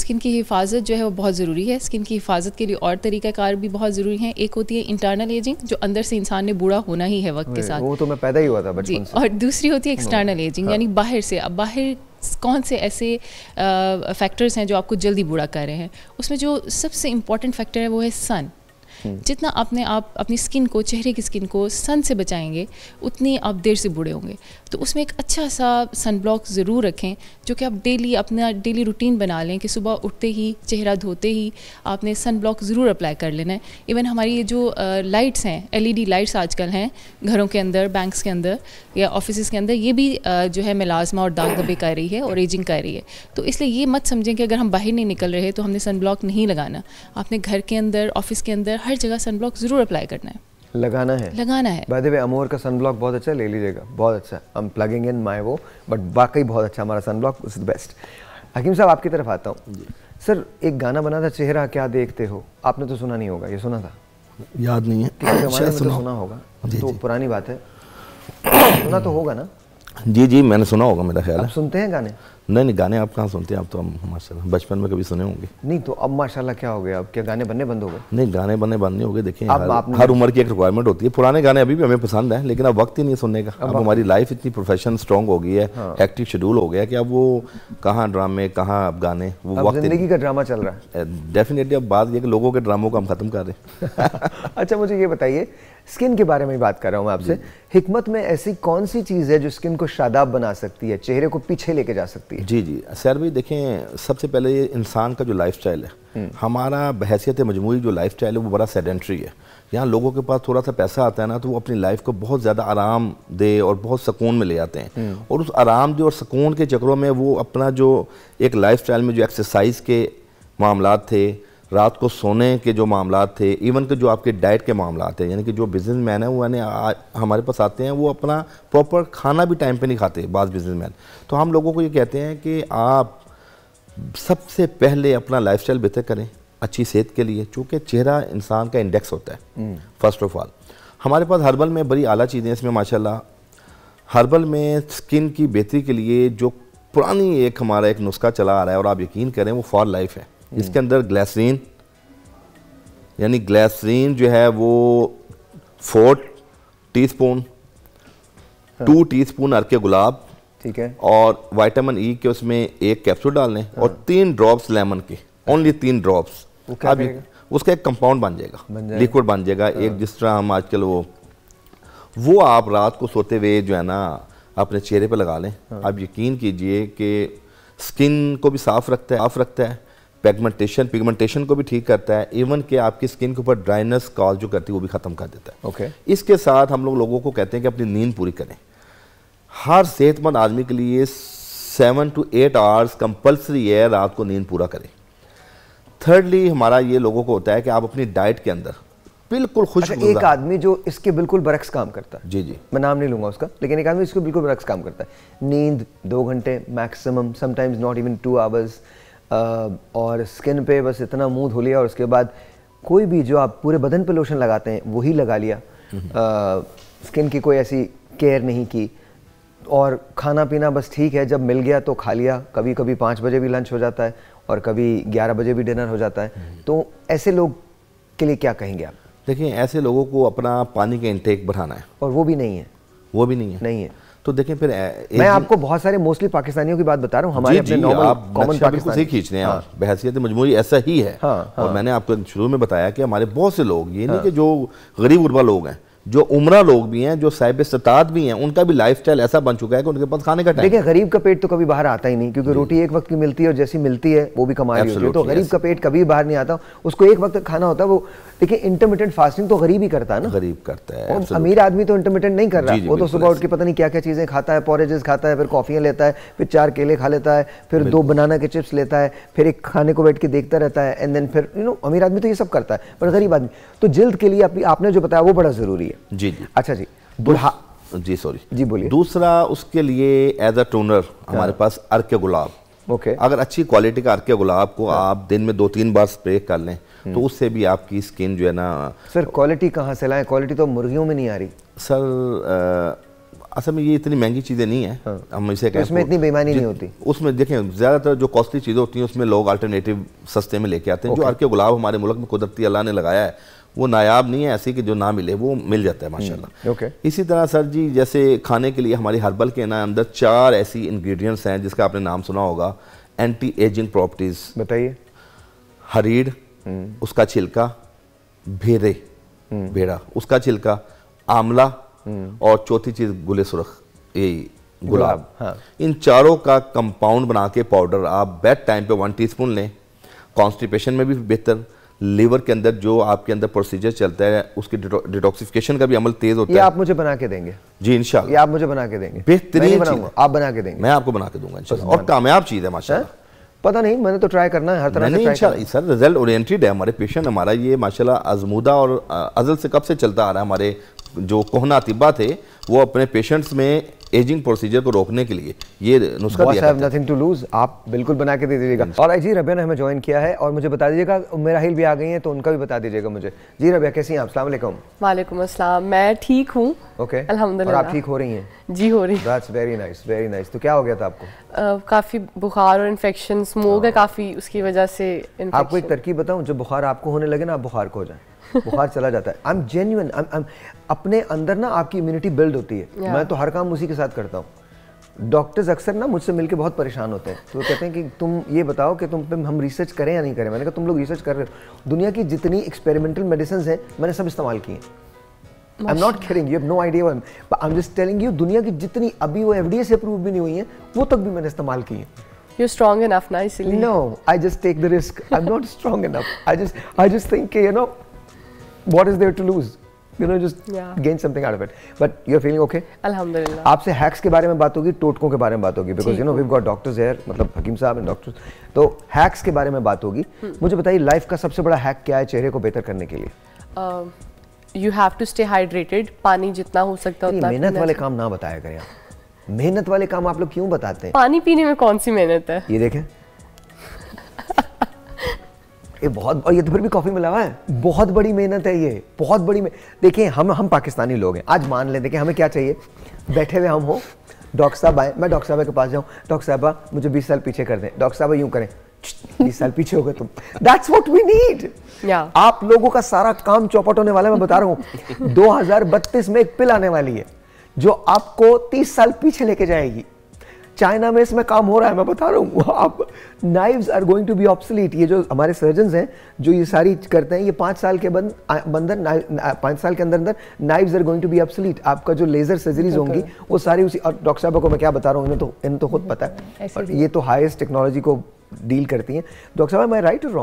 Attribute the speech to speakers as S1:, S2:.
S1: Skin की हिफाजत जो है वो बहुत ज़रूरी है स्किन की हिफाजत के लिए और तरीक़ाकार भी बहुत ज़रूरी है एक होती है इंटरनल एजिंग जो अंदर से इंसान ने बूढ़ा होना ही है वक्त के साथ वो
S2: तो मैं पैदा ही हुआ था जी से और
S1: दूसरी होती है एक्सटर्नल हाँ। एजिंग हाँ। यानी बाहर से अब बाहर कौन से ऐसे फैक्टर्स हैं जो आपको जल्दी बूढ़ा कर रहे हैं उसमें जो सबसे इम्पॉर्टेंट फैक्टर है वो है सन जितना अपने आप अपनी स्किन को चेहरे की स्किन को सन से बचाएंगे उतनी आप देर से बूढ़े होंगे तो उसमें एक अच्छा सा सन ब्लॉक ज़रूर रखें जो कि आप डेली अपना डेली रूटीन बना लें कि सुबह उठते ही चेहरा धोते ही आपने सन ब्लॉक ज़रूर अप्लाई कर लेना है इवन हमारी ये जो लाइट्स हैं एलईडी लाइट्स आजकल हैं घरों के अंदर बैंक्स के अंदर या ऑफिस के अंदर ये भी जो है मिलाजमा और दाग दबे कर रही है और एजिंग कर रही है तो इसलिए ये मत समझें कि अगर हम बाहर नहीं निकल रहे तो हमने सन ब्लॉक नहीं लगाना आपने घर के अंदर ऑफिस के अंदर हर हर जगह सनब्लॉक ज़रूर अप्लाई करना है
S2: लगाना है लगाना है बाय द वे अमोर का सनब्लॉक बहुत अच्छा ले लीजिएगा बहुत अच्छा I am plugging in my वो बट वाकई बहुत अच्छा हमारा सनब्लॉक इज द बेस्ट हकीम साहब आपकी तरफ आता हूँ सर एक गाना बना था चेहरा क्या देखते हो आपने तो सुना नहीं होगा ये सुना था
S1: याद नहीं है तो सुना।, सुना
S2: होगा तो जी, तो जी। पुरानी बात है सुना तो होगा ना
S1: जी जी मैंने सुना होगा मेरा ख्याल सुनते हैं गाने नहीं नहीं गाने आप कहाँ सुनते हैं आप तो हम माशाल्लाह बचपन में कभी सुने होंगे
S2: नहीं तो अब माशाल्लाह क्या हो गया अब क्या गाने बनने बंद हो गए
S1: नहीं गाने बनने बंद नहीं हो गए देखिए हर, हर उम्र की एक रिक्वायरमेंट होती है पुराने गाने अभी भी हमें पसंद है लेकिन अब वक्त ही नहीं सुनने का अब हमारी लाइफ इतनी प्रोफेशन स्ट्रॉन्ग हो गई है एक्टिव हाँ। शेड्यूल हो गया कि अब वो कहाँ ड्रामे कहाँ अब गाने वो वक्त जिंदगी
S2: का ड्रामा चल रहा है डेफिनेटली अब बात यह कि लोगों के ड्रामों को हम ख़त्म कर रहे हैं अच्छा मुझे ये बताइए स्किन के बारे में बात कर रहा हूँ आपसे हिकमत में ऐसी कौन सी चीज़ है जो स्किन को शादाब बना सकती है चेहरे को पीछे लेके जा सकती है
S1: सकती है जी जी सैर भाई देखें सबसे पहले ये इंसान का जो लाइफ है हम्म। हमारा बहसीत मजमू जो लाइफ है वो बड़ा सेडेंट्री है यहाँ लोगों के पास थोड़ा सा पैसा आता है ना तो वो अपनी लाइफ को बहुत ज़्यादा आराम दे और बहुत सुकून में ले आते हैं हम्म। और उस आराम दे और सुकून के चक्रों में वो अपना जो एक लाइफ में जो एक्सरसाइज के मामला थे रात को सोने के जो मामला थे इवन के जो आपके डाइट के मामला थे यानी कि जो बिजनेस मैन है वो यानी हमारे पास आते हैं वो अपना प्रॉपर खाना भी टाइम पे नहीं खाते बाज बिजनेस मैन तो हम लोगों को ये कहते हैं कि आप सबसे पहले अपना स्टाइल बेहतर करें अच्छी सेहत के लिए चूँकि चेहरा इंसान का इंडेक्स होता है फर्स्ट ऑफ ऑल हमारे पास हर्बल में बड़ी आला चीज़ें इसमें माशाल्लाह हर्बल में स्किन की बेहतरी के लिए जो पुरानी एक हमारा एक नुस्खा चला आ रहा है और आप यकीन करें वो फॉर लाइफ है इसके अंदर ग्लासरीन यानी ग्लासरीन जो है वो फोर टीस्पून हाँ। टू टीस्पून अर्के गुलाब ठीक है और वाइटामिन ई e के उसमें एक कैप्सूल डाल लें और हाँ। तीन ड्रॉप्स लेमन के ओनली तीन ड्रॉप्स अभी उसका एक कंपाउंड बन जाएगा लिक्विड बन जाएगा हाँ। एक जिस तरह हम आजकल वो वो आप रात को सोते हुए जो है ना अपने चेहरे पर लगा लें आप यकीन कीजिए कि स्किन को भी साफ रखता है साफ रखता है पेगमेंटेशन पिगमेंटेशन को भी ठीक करता है इवन के आपकी स्किन के ऊपर ड्राइनेस कॉल जो करती है वो भी ख़त्म कर देता है ओके okay. इसके साथ हम लोग लोगों को कहते हैं कि अपनी नींद पूरी करें हर सेहतमंद आदमी के लिए seven to eight hours compulsory है रात को नींद पूरा करें थर्डली हमारा ये लोगों को होता है कि आप अपनी डाइट के अंदर
S2: बिल्कुल खुश अच्छा, एक आदमी जो इसके बिल्कुल बरक्स काम करता है जी जी मैं नाम नहीं लूंगा उसका लेकिन एक आदमी इसके बिल्कुल बरक्स काम करता है नींद दो घंटे maximum sometimes not even two hours और स्किन पे बस इतना मुंह धो लिया और उसके बाद कोई भी जो आप पूरे बदन पे लोशन लगाते हैं वही लगा लिया स्किन हम्म। की कोई ऐसी केयर नहीं की और खाना पीना बस ठीक है जब मिल गया तो खा लिया कभी कभी पाँच बजे भी लंच हो जाता है और कभी ग्यारह बजे भी डिनर हो जाता है हम्म। तो ऐसे लोग के लिए क्या कहेंगे आप देखिए ऐसे
S1: लोगों को अपना पानी का इंटेक बढ़ाना है और वो भी नहीं है वो भी नहीं है नहीं है तो देखें फिर
S2: मैं आपको बहुत सारे मोस्टली पाकिस्तानियों की बात बता रहा हूँ हमारे खींच
S1: रहे हैं हाँ। बहसियत मजमू ऐसा ही है हाँ, और हाँ। मैंने आपको शुरू में बताया कि हमारे बहुत से लोग ये नहीं कि जो गरीब उर्वा लोग हैं जो उम्र लोग भी हैं जो साहिब सताद भी हैं उनका भी लाइफ स्टाइल ऐसा बन चुका है कि
S2: उनके पास खाने का टाइम देखिए गरीब का पेट तो कभी बाहर आता ही नहीं क्योंकि रोटी एक वक्त की मिलती है और जैसी मिलती है वो भी रही होती है तो गरीब का पेट कभी बाहर नहीं आता उसको एक वक्त खाना होता है वो देखिए इंटरमीडियंट फास्टिंग तो गरीब ही करता है ना गरीब करता है अमीर आदमी तो इंटरमीडियंट नहीं कर रहा वो तो सुबह उठ के पता नहीं क्या क्या चीज़ें खाता है पॉरेजेस खाता है फिर कॉफ़ियाँ लेता है फिर चार केले खा लेता है फिर दो बनाना के चिप्स लेता है फिर एक खाने को बैठ के देखता रहता है एंड देन फिर यू नो अमीर आदमी तो ये सब करता है पर गरीब आदमी तो जल्द के लिए आपने जो बताया वो बड़ा ज़रूरी है लिए जी जी अच्छा जी
S1: दुल्हा जी सॉरी
S2: जी बोलिए दूसरा उसके
S1: लिए एज अ टोनर हमारे पास अर्क गुलाब ओके okay. अगर अच्छी क्वालिटी का अर्क गुलाब को हाँ। आप दिन में दो तीन बार स्प्रे कर लें तो हम्म। उससे भी आपकी स्किन जो है ना
S2: सर क्वालिटी कहाँ
S1: से लाएं क्वालिटी तो मुर्गियों में नहीं आ रही सर असल में ये इतनी महंगी चीज़ें नहीं है हाँ। हम इसे तो उसमें इतनी बेमानी नहीं होती उसमें देखें ज़्यादातर जो कॉस्टली चीज़ें होती हैं उसमें लोग अल्टरनेटिव सस्ते में लेके आते हैं जो अर्के गुलाब हमारे मुल्क में कुदरती अल्लाह ने लगाया है वो नायाब नहीं है ऐसी कि जो ना मिले वो मिल जाता है हम्म, माशाल्लाह ओके इसी तरह सर जी जैसे खाने के लिए हमारी हर्बल के ना अंदर चार ऐसी इंग्रेडिएंट्स हैं जिसका आपने नाम सुना होगा एंटी एजिंग प्रॉपर्टीज बताइए हरीड़ हम्म। उसका छिलका भेरे हम्म। भेड़ा उसका छिलका आमला और चौथी चीज़ गुले सुरख ये गुलाब हाँ। इन चारों का कंपाउंड बना के पाउडर आप बेड टाइम पे वन टीस्पून लें कॉन्स्टिपेशन में भी बेहतर लीवर के अंदर जो आपके अंदर प्रोसीजर चलता है उसके डिटॉक्सिफिकेशन का भी अमल तेज होता है आप
S2: मुझे बना के देंगे जी ये आप मुझे बना के देंगे बेहतरीन
S1: आप बना के देंगे मैं आपको बना के दूंगा और कामयाब चीज़ है माशा
S2: पता नहीं मैंने तो ट्राई करना है हर तरह नहीं, से नहीं,
S1: सर रिजल्ट ओरिएंटेड है हमारे पेशेंट हमारा ये माशाल्लाह अजमुदा और अजल से कब से चलता आ रहा है हमारे जो कोहना अतिबा थे वो अपने पेशेंट्स में एजिंग प्रोसीजर को रोकने के लिए ये नुस्खा
S2: टू लूज आप बिल्कुल बना के दे दीजिएगा और जी रबिया ने हमें ज्वाइन किया है और मुझे बता दीजिएगा मेरा हिल भी आ गई है तो उनका भी बता दीजिएगा मुझे जी रबिया कैसी हैं आप वालेकुम वालेकुम अस्सलाम मैं ठीक हूँ ओके अलहमदुल्ला आप ठीक हो रही हैं जी हो रही that's very nice very nice तो क्या हो गया था आपको uh, काफ़ी बुखार और इन्फेक्शन स्मोक है हाँ। काफ़ी उसकी वजह से आपको एक तरकीब बताऊँ जो बुखार आपको होने लगे ना आप बुखार को हो जाए बुखार चला जाता है आई एम जेन्यून अपने अंदर ना आपकी इम्यूनिटी बिल्ड होती है yeah. मैं तो हर काम उसी के साथ करता हूँ डॉक्टर्स अक्सर ना मुझसे मिलकर बहुत परेशान होते हैं तो कहते हैं कि तुम ये बताओ कि तुम पे हम रिसर्च करें या नहीं करें मैंने कहा तुम लोग रिसर्च कर रहे हो दुनिया की जितनी एक्सपेरिमेंटल मेडिसिन हैं मैंने सब इस्तेमाल किए हैं I am not caring you have no idea I am just telling you दुनिया की जितनी अभी वो एफ से अप्रूव भी नहीं हुई है वो तक भी मैंने इस्तेमाल की है You're strong enough, nicely. No, I just take the risk. I'm not strong enough. I just, I just think, you know, what is there to lose? You know, just yeah. gain something out of it. But you're feeling okay? Alhamdulillah. आपसे hacks के बारे में बात होगी टोटकों के बारे में बात होगी because you know we got doctors here मतलब हकीम साहब एंड डॉक्टर्स तो हैक्स के बारे में बात होगी हम्म। मुझे बताइए लाइफ का सबसे बड़ा हैक क्या है चेहरे को बेहतर करने के लिए you have to stay hydrated पानी जितना हो सकता है मेहनत वाले काम ना बताया करें आप मेहनत वाले काम आप लोग क्यों बताते हैं पानी पीने में कौन सी मेहनत है ये देखें ये बहुत और ये तो फिर भी कॉफ़ी मिला हुआ है बहुत बड़ी मेहनत है ये बहुत बड़ी देखिए हम हम पाकिस्तानी लोग हैं आज मान लें देखिए हमें क्या चाहिए बैठे हुए हम हो डॉक्टर साहब आए मैं डॉक्टर साहब के पास जाऊँ डॉक्टर साहब मुझे बीस साल पीछे कर दें डॉक्टर साहब यूँ करें बीस साल पीछे हो गए तुम दैट्स वॉट वी नीड आप लोगों का सारा काम चौपट होने वाला है मैं बता रहा हूँ दो में एक पिल आने वाली है जो आपको तीस साल पीछे लेके जाएगी चाइना में इसमें काम हो रहा है मैं बता रहा हूँ आप knives are going to be obsolete ये जो हमारे सर्जन हैं जो ये सारी करते हैं ये पाँच साल के बंद बंदर पाँच साल के अंदर अंदर knives are going to be obsolete आपका जो लेजर सर्जरीज होंगी वो सारी उसी और डॉक्टर साहब को मैं क्या बता रहा हूँ इन्हें तो इन्हें तो खुद हम्म, पता है ये तो हाइस्ट टेक्नोलॉजी को डील करती हैं डॉक्टर साहब मैं राइट और रॉन्ग